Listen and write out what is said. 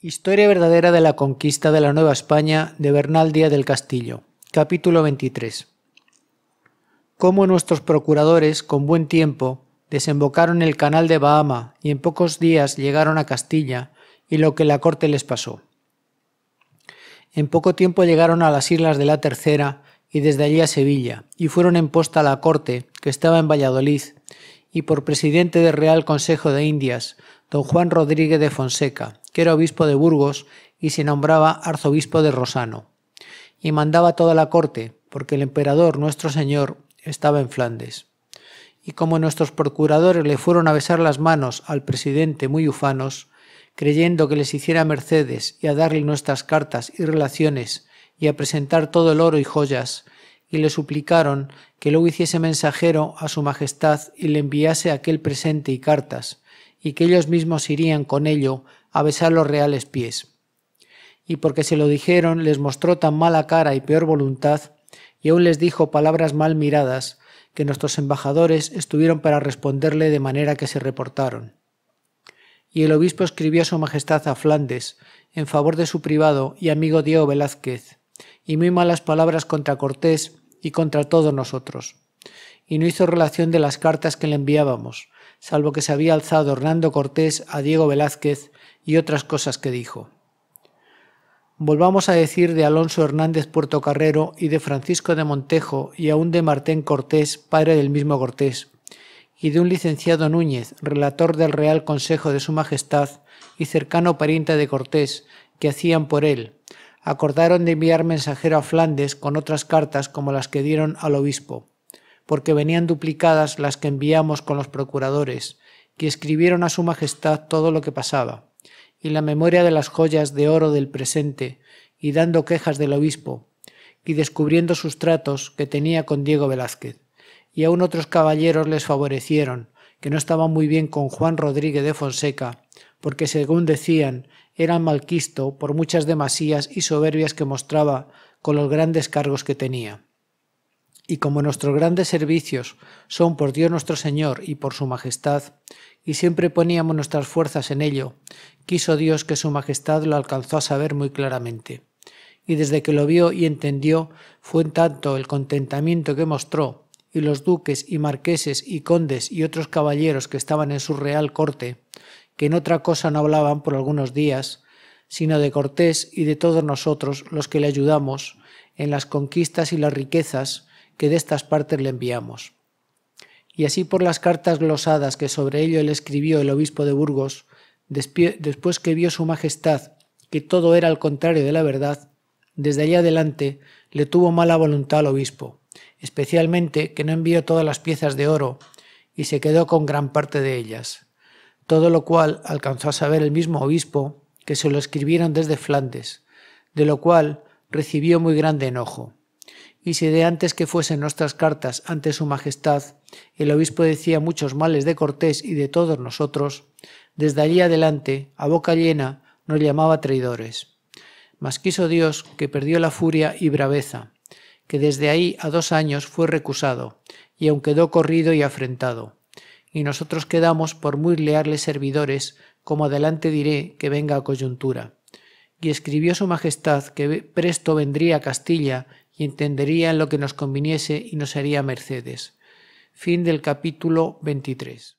Historia verdadera de la conquista de la Nueva España de Bernal Díaz del Castillo. Capítulo 23. Cómo nuestros procuradores, con buen tiempo, desembocaron el canal de Bahama y en pocos días llegaron a Castilla y lo que la corte les pasó. En poco tiempo llegaron a las islas de la Tercera y desde allí a Sevilla y fueron en posta a la corte, que estaba en Valladolid, y por presidente del Real Consejo de Indias, don Juan Rodríguez de Fonseca, era obispo de Burgos y se nombraba arzobispo de Rosano. Y mandaba toda la corte, porque el emperador nuestro señor estaba en Flandes. Y como nuestros procuradores le fueron a besar las manos al presidente muy ufanos, creyendo que les hiciera mercedes y a darle nuestras cartas y relaciones y a presentar todo el oro y joyas, y le suplicaron que luego hiciese mensajero a su majestad y le enviase aquel presente y cartas, y que ellos mismos irían con ello a besar los reales pies. Y porque se lo dijeron, les mostró tan mala cara y peor voluntad, y aún les dijo palabras mal miradas, que nuestros embajadores estuvieron para responderle de manera que se reportaron. Y el obispo escribió a su majestad a Flandes, en favor de su privado y amigo Diego Velázquez, y muy malas palabras contra Cortés y contra todos nosotros. Y no hizo relación de las cartas que le enviábamos, salvo que se había alzado Hernando Cortés a Diego Velázquez y otras cosas que dijo. Volvamos a decir de Alonso Hernández Carrero y de Francisco de Montejo y aún de Martín Cortés, padre del mismo Cortés, y de un licenciado Núñez, relator del Real Consejo de Su Majestad y cercano pariente de Cortés, que hacían por él. Acordaron de enviar mensajero a Flandes con otras cartas como las que dieron al obispo porque venían duplicadas las que enviamos con los procuradores, que escribieron a su majestad todo lo que pasaba, y la memoria de las joyas de oro del presente, y dando quejas del obispo, y descubriendo sus tratos que tenía con Diego Velázquez. Y aun otros caballeros les favorecieron, que no estaban muy bien con Juan Rodríguez de Fonseca, porque según decían, era malquisto por muchas demasías y soberbias que mostraba con los grandes cargos que tenía. Y como nuestros grandes servicios son por Dios nuestro Señor y por su majestad, y siempre poníamos nuestras fuerzas en ello, quiso Dios que su majestad lo alcanzó a saber muy claramente. Y desde que lo vio y entendió, fue en tanto el contentamiento que mostró, y los duques y marqueses y condes y otros caballeros que estaban en su real corte, que en otra cosa no hablaban por algunos días, sino de Cortés y de todos nosotros los que le ayudamos en las conquistas y las riquezas, que de estas partes le enviamos. Y así por las cartas glosadas que sobre ello le escribió el obispo de Burgos, después que vio su majestad que todo era al contrario de la verdad, desde allí adelante le tuvo mala voluntad al obispo, especialmente que no envió todas las piezas de oro y se quedó con gran parte de ellas. Todo lo cual alcanzó a saber el mismo obispo que se lo escribieron desde Flandes, de lo cual recibió muy grande enojo y si de antes que fuesen nuestras cartas ante su majestad, el obispo decía muchos males de Cortés y de todos nosotros, desde allí adelante, a boca llena, nos llamaba traidores. Mas quiso Dios que perdió la furia y braveza, que desde ahí a dos años fue recusado, y aun quedó corrido y afrentado. Y nosotros quedamos por muy leales servidores, como adelante diré que venga a coyuntura. Y escribió su majestad que presto vendría a Castilla y entenderían lo que nos conviniese y nos haría mercedes. Fin del capítulo 23.